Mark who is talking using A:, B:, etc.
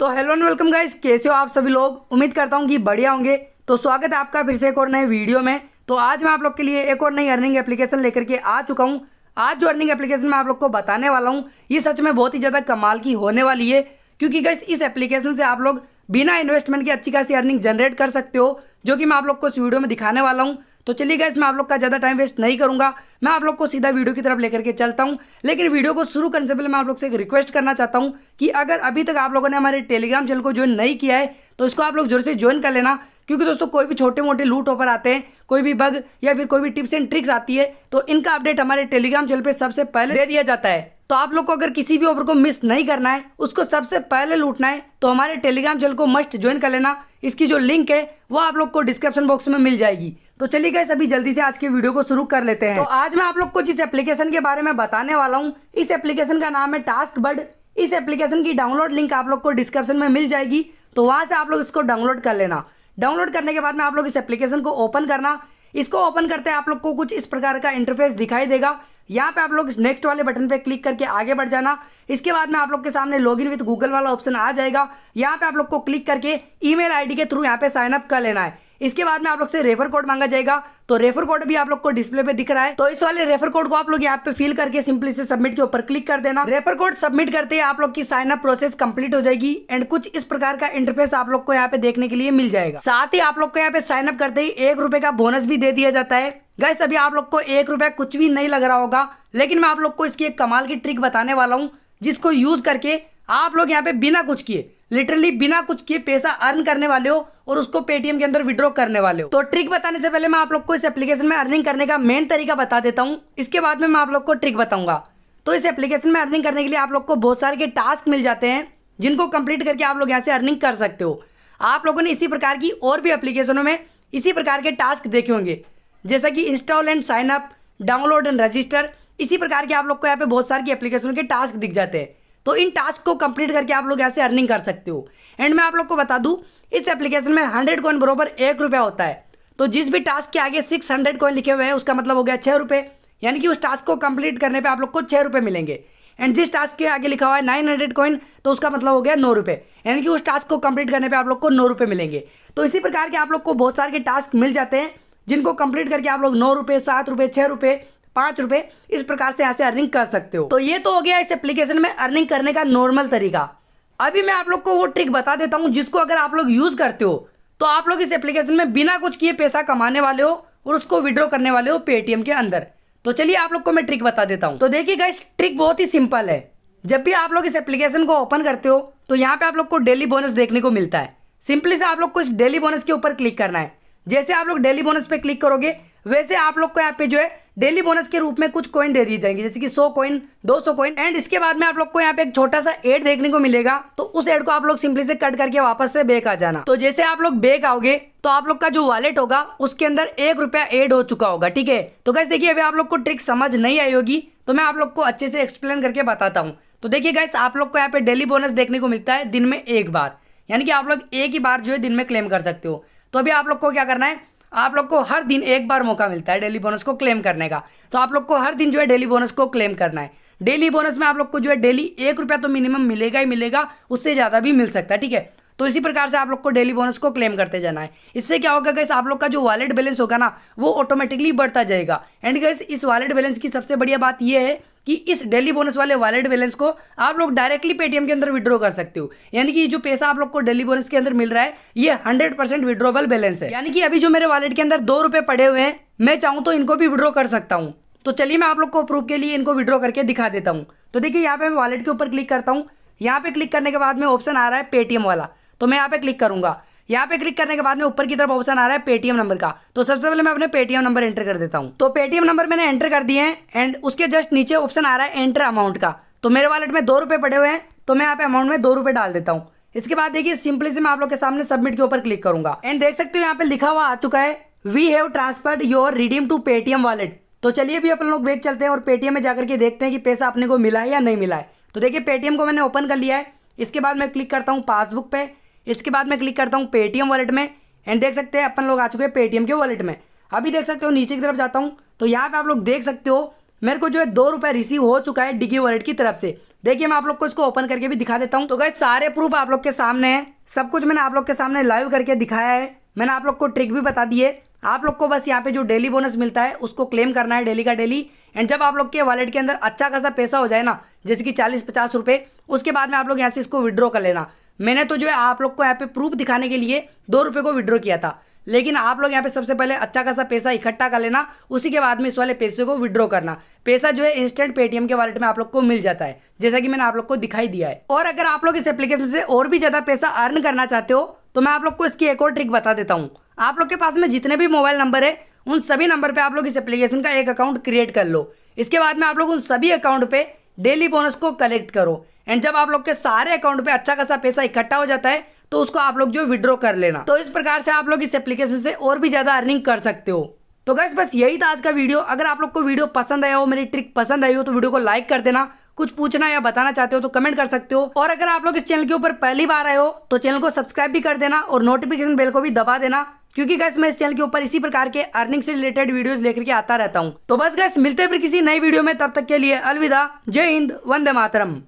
A: तो hello and welcome guys कैसे हो आप सभी लोग उम्मीद करता हूँ कि बढ़िया होंगे तो स्वागत है आपका फिर से एक और नए वीडियो में तो आज मैं आप लोग के लिए एक और नई अर्निंग एप्लीकेशन लेकर के आ चुका हूँ आज जो अर्निंग एप्लीकेशन मैं आप लोग को बताने वाला हूँ ये सच में बहुत ही ज़्यादा कमाल की होने वाली है क्योंकि गाइज इस एप्लीकेशन से आप लोग बिना इन्वेस्टमेंट की अच्छी खासी अर्निंग जनरेट कर सकते हो जो कि मैं आप लोग को इस वीडियो में दिखाने वाला हूँ तो चलिए गाइस मैं आप लोग का ज़्यादा टाइम वेस्ट नहीं करूँगा मैं आप लोग को सीधा वीडियो की तरफ लेकर के चलता हूँ लेकिन वीडियो को शुरू करने से पहले मैं आप लोग से एक रिक्वेस्ट करना चाहता हूँ कि अगर अभी तक आप लोगों ने हमारे टेलीग्राम चैनल को ज्वाइन नहीं किया है तो इसको आप लोग जोर से ज्वाइन कर लेना क्योंकि दोस्तों कोई भी छोटे मोटे लूट ऑफर आते हैं कोई भी बग या फिर कोई भी टिप्स एंड ट्रिक्स आती है तो इनका अपडेट हमारे टेलीग्राम चैनल पर सबसे पहले दे दिया जाता है तो आप लोग को अगर किसी भी ऑफर को मिस नहीं करना है उसको सबसे पहले लूटना है तो हमारे टेलीग्राम चैनल को मस्ट ज्वाइन कर लेना इसकी जो लिंक है वो आप लोग को डिस्क्रिप्शन बॉक्स में मिल जाएगी तो चलिए गए सभी जल्दी से आज के वीडियो को शुरू कर लेते हैं तो आज मैं आप लोग को जिस एप्लीकेशन के बारे में बताने वाला हूँ इस एप्लीकेशन का नाम है टास्क बर्ड इस एप्लीकेशन की डाउनलोड लिंक आप लोग को डिस्क्रिप्शन में मिल जाएगी तो वहाँ से आप लोग इसको डाउनलोड कर लेना डाउनलोड करने के बाद में आप लोग इस एप्लीकेशन को ओपन करना इसको ओपन करते हैं आप लोग को कुछ इस प्रकार का इंटरफेस दिखाई देगा यहाँ पे आप लोग नेक्स्ट वाले बटन पे क्लिक करके आगे बढ़ जाना इसके बाद में आप लोग के सामने लॉगिन विद गूगल वाला ऑप्शन आ जाएगा यहाँ पे आप लोग को क्लिक करके ईमेल आईडी के थ्रू यहाँ पे साइन अप कर लेना है इसके बाद में आप लोग से रेफर कोड मांगा जाएगा तो रेफर कोड भी आप लोग को डिस्प्ले पे दिख रहा है तो इस वाले रेफर कोड को आप लोग यहाँ पे फिल करके सिंपली से सबमिट के ऊपर क्लिक कर देना रेफर कोड सबमिट करते ही आप लोग की साइन अप प्रोसेस कंप्लीट हो जाएगी एंड कुछ इस प्रकार का इंटरफेस आप लोग को यहाँ पे देखने के लिए मिल जाएगा साथ ही आप लोग को यहाँ पे साइन अप करते ही एक रुपए का बोनस भी दे दिया जाता है गैस अभी आप लोग को एक रुपया कुछ भी नहीं लग रहा होगा लेकिन मैं आप लोग को इसकी एक कमाल की ट्रिक बताने वाला हूँ जिसको यूज़ करके आप लोग यहाँ पे बिना कुछ किए लिटरली बिना कुछ किए पैसा अर्न करने वाले हो और उसको पेटीएम के अंदर विड्रॉ करने वाले हो तो ट्रिक बताने से पहले मैं आप लोग को इस एप्लीकेशन में अर्निंग करने का मेन तरीका बता देता हूँ इसके बाद में मैं आप लोग को ट्रिक बताऊंगा तो इस एप्लीकेशन में अर्निंग करने के लिए आप लोग को बहुत सारे के टास्क मिल जाते हैं जिनको कंप्लीट करके आप लोग यहाँ से अर्निंग कर सकते हो आप लोगों ने इसी प्रकार की और भी एप्लीकेशनों में इसी प्रकार के टास्क देखे होंगे जैसा कि install and sign up download and register इसी प्रकार के आप लोग को यहाँ पे बहुत सारे की एप्लीकेशन के टास्क दिख जाते हैं तो इन टास्क को कंप्लीट करके आप लोग यहाँ से अर्निंग कर सकते हो एंड मैं आप लोग को बता दूँ इस एप्लीकेशन में हंड्रेड कॉइन बरोबर एक रुपया होता है तो जिस भी टास्क के आगे सिक्स हंड्रेड कॉइन लिखे हुए हैं उसका मतलब हो गया छः रुपये यानी कि उस टास्क को कंप्लीट करने पे आप लोग को छः रुपये मिलेंगे एंड जिस टास्क के आगे लिखा हुआ है नाइन हंड्रेड कॉइन तो उसका मतलब हो गया नौ रुपये यानी कि उस टास्क को कंप्लीट करने पर आप लोग को नौ रुपये मिलेंगे तो इसी प्रकार के आप लोग को बहुत सारे टास्क मिल जाते हैं जिनको कंप्लीट करके आप लोग नौ रुपये सात रुपये छः रुपये पाँच रुपये इस प्रकार से यहाँ से अर्निंग कर सकते हो तो ये तो हो गया इस एप्लीकेशन में अर्निंग करने का नॉर्मल तरीका अभी मैं आप लोग को वो ट्रिक बता देता हूँ जिसको अगर आप लोग यूज़ करते हो तो आप लोग इस एप्लीकेशन में बिना कुछ किए पैसा कमाने वाले हो और उसको विड्रॉ करने वाले हो पेटीएम के अंदर तो चलिए आप लोग को मैं ट्रिक बता देता हूँ तो देखिए इस ट्रिक बहुत ही सिंपल है जब भी आप लोग इस एप्लीकेशन को ओपन करते हो तो यहाँ पे आप लोग को डेली बोनस देखने को मिलता है सिंपली से आप लोग को इस डेली बोनस के ऊपर क्लिक करना है जैसे आप लोग डेली बोनस पे क्लिक करोगे वैसे आप लोग को यहाँ पे जो है डेली बोनस के रूप में कुछ कॉइन दे दिए जाएंगे जैसे कि 100 कॉइन 200 कॉइन एंड इसके बाद में आप लोग को यहाँ पे एक छोटा सा एड देखने को मिलेगा तो उस एड को आप लोग सिंपली से कट करके वापस से बेक आ जाना तो जैसे आप लोग बेक आओगे तो आप लोग का जो वॉलेट होगा उसके अंदर एक रुपया एड हो चुका होगा ठीक है तो गैस देखिए अभी आप लोग को ट्रिक समझ नहीं आई होगी तो मैं आप लोग को अच्छे से एक्सप्लेन करके बताता हूँ तो देखिए गैस आप लोग को यहाँ पे डेली बोनस देखने को मिलता है दिन में एक बार यानी कि आप लोग एक ही बार जो है दिन में क्लेम कर सकते हो तो अभी आप लोग को क्या करना है आप लोग को हर दिन एक बार मौका मिलता है डेली बोनस को क्लेम करने का तो आप लोग को हर दिन जो है डेली बोनस को क्लेम करना है डेली बोनस में आप लोग को जो है डेली एक रुपया तो मिनिमम मिलेगा ही मिलेगा उससे ज़्यादा भी मिल सकता है ठीक है तो इसी प्रकार से आप लोग को डेली बोनस को क्लेम करते जाना है इससे क्या होगा गैस आप लोग का जो वॉलेट बैलेंस होगा ना वो ऑटोमेटिकली बढ़ता जाएगा एंड गैस इस वॉलेट बैलेंस की सबसे बढ़िया बात यह है कि इस डेली बोनस वाले वॉलेट बैलेंस को आप लोग डायरेक्टली पेटीएम के अंदर विड्रॉ कर सकते हो यानी कि जो पैसा आप लोग को डेली बोनस के अंदर मिल रहा है ये हंड्रेड परसेंट विड्रोबल बैलेंस है यानी कि अभी जो मेरे वॉलेट के अंदर दो रुपए पड़े हुए हैं मैं चाहूं तो इनको भी विड्रॉ कर सकता हूँ तो चलिए मैं आप लोग को प्रूफ के लिए इनको विड्रॉ करके दिखा देता हूँ तो देखिए यहाँ पे मैं वॉलेट के ऊपर क्लिक करता हूँ यहाँ पे क्लिक करने के बाद में ऑप्शन आ रहा है पेटीएम वाला तो मैं यहाँ पे क्लिक करूंगा यहाँ पे क्लिक करने के बाद में ऊपर की तरफ ऑप्शन आ रहा है पेटीएम नंबर का तो सबसे पहले मैं अपने पेटीएम नंबर एंटर कर देता हूँ तो पेटीएम नंबर मैंने एंटर कर दिए हैं एंड उसके जस्ट नीचे ऑप्शन आ रहा है एंटर अमाउंट का तो मेरे वॉलेट में दो रुपए पड़े हुए हैं तो मैं यहाँ पे अमाउंट में दो रुपए डाल देता हूँ इसके बाद देखिए सिंपली से मैं आप लोग के सामने सबमिट के ऊपर क्लिक करूंगा एंड देख सकते हो यहाँ पे लिखा हुआ आ चुका है we have transferred your redeem to Paytm wallet तो चलिए भी अपन लोग बैग चलते हैं और पेटीएम में जाकर के देखते हैं कि पैसा अपने को मिला है या नहीं मिला है तो देखिए पेटीएम को मैंने ओपन कर लिया है इसके बाद मैं क्लिक करता हूँ पासबुक पे इसके बाद मैं क्लिक करता हूँ पेटीएम वॉलेट में एंड देख सकते हैं अपन लोग आ चुके हैं पेटीएम के वॉलेट में अभी देख सकते हो नीचे की तरफ जाता हूँ तो यहाँ पे आप लोग देख सकते हो मेरे को जो है दो रुपए रिसीव हो चुका है डिगी वॉलेट की तरफ से देखिए मैं आप लोग को इसको ओपन करके भी दिखा देता हूँ तो गए सारे प्रूफ आप लोग के सामने है सब कुछ मैंने आप लोग के सामने लाइव करके दिखाया है मैंने आप लोग को ट्रिक भी बता दी है आप लोग को बस यहाँ पे जो डेली बोनस मिलता है उसको क्लेम करना है डेली का डेली एंड जब आप लोग के वॉलेट के अंदर अच्छा खासा पैसा हो जाए ना जैसे कि चालीस पचास रुपए उसके बाद में आप लोग यहाँ से इसको विड्रॉ कर लेना मैंने तो जो है आप लोग को यहाँ पे प्रूफ दिखाने के लिए दो रुपये को विड्रॉ किया था लेकिन आप लोग यहाँ पे सबसे पहले अच्छा खासा पैसा इकट्ठा कर लेना उसी के बाद में इस वाले पैसे को विड्रॉ करना पैसा जो है इंस्टेंट पेटीएम के वॉलेट में आप लोग को मिल जाता है जैसा कि मैंने आप लोग को दिखाई दिया है और अगर आप लोग इस एप्लीकेशन से और भी ज़्यादा पैसा अर्न करना चाहते हो तो मैं आप लोग को इसकी एक और ट्रिक बता देता हूँ आप लोग के पास में जितने भी मोबाइल नंबर है उन सभी नंबर पर आप लोग इस एप्लीकेशन का एक अकाउंट क्रिएट कर लो इसके बाद में आप लोग उन सभी अकाउंट पे डेली बोनस को कलेक्ट करो एंड जब आप लोग के सारे अकाउंट पे अच्छा खासा पैसा इकट्ठा हो जाता है तो उसको आप लोग जो विड्रॉ कर लेना तो इस प्रकार से आप लोग इस एप्लीकेशन से और भी ज़्यादा अर्निंग कर सकते हो तो गैस बस यही था आज का वीडियो अगर आप लोग को वीडियो पसंद आया हो मेरी ट्रिक पसंद आई हो तो वीडियो को लाइक कर देना कुछ पूछना या बताना चाहते हो तो कमेंट कर सकते हो और अगर आप लोग इस चैनल के ऊपर पहली बार आए हो तो चैनल को सब्सक्राइब भी कर देना और नोटिफिकेशन बेल को भी दबा देना क्योंकि गैस मैं इस चैनल के ऊपर इसी प्रकार के अर्निंग से रिलेटेड वीडियोस लेकर के आता रहता हूँ तो बस गैस मिलते फिर किसी नई वीडियो में तब तक के लिए अलविदा जय हिंद वंदे मातरम